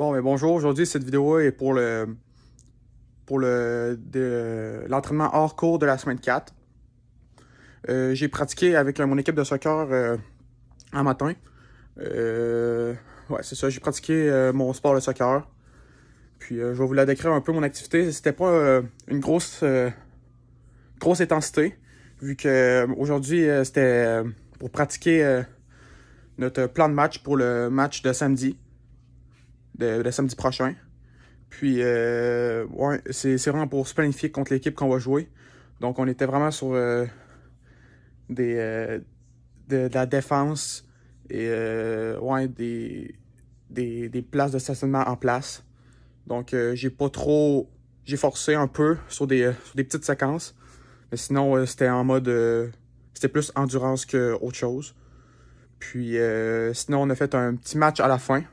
Bon, mais bonjour. Aujourd'hui, cette vidéo est pour le pour le l'entraînement hors cours de la semaine 4. Euh, j'ai pratiqué avec mon équipe de soccer euh, un matin. Euh, ouais, c'est ça. J'ai pratiqué mon sport le soccer. Puis je vais vous la décrire un peu mon activité. C'était pas une grosse grosse intensité, vu que aujourd'hui c'était pour pratiquer notre plan de match pour le match de samedi de, samedi prochain. Puis, euh, ouais, c'est vraiment pour se planifier contre l'équipe qu'on va jouer. Donc, on était vraiment sur euh, des, euh, de, la défense et des, des, places de stationnement en place. Donc, j'ai pas trop. J'ai forcé un peu sur des, sur des petites séquences. Mais sinon, c'était en mode. c'était plus endurance qu'autre chose. Puis, sinon, on a fait un petit match à la fin.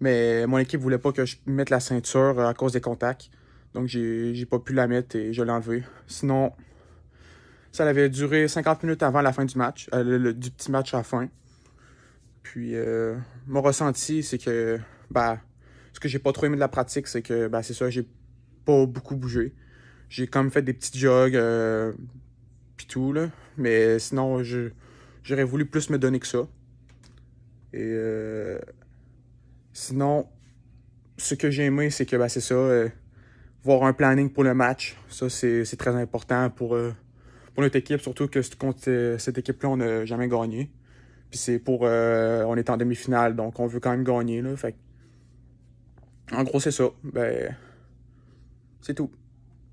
Mais mon équipe voulait pas que je mette la ceinture euh, à cause des contacts. Donc, j'ai pas pu la mettre et je l'ai enlevée. Sinon, ça avait duré 50 minutes avant la fin du match, euh, du petit match à la fin. Puis, euh, mon ressenti, c'est que, bah, ce que j'ai pas trop aimé de la pratique, c'est que, bah, c'est ça, j'ai pas beaucoup bougé. J'ai comme fait des petits jogs, euh, tout, là. Mais sinon, j'aurais voulu plus me donner que ça. Et Sinon, ce que j'ai aimé, c'est que ben, c'est ça, euh, voir un planning pour le match. Ça, c'est très important pour, euh, pour notre équipe, surtout que contre euh, cette équipe-là, on n'a jamais gagné. Puis c'est pour. on est en demi-finale, donc on veut quand même gagner. Là, fait. En gros, c'est ça. Ben, c'est tout.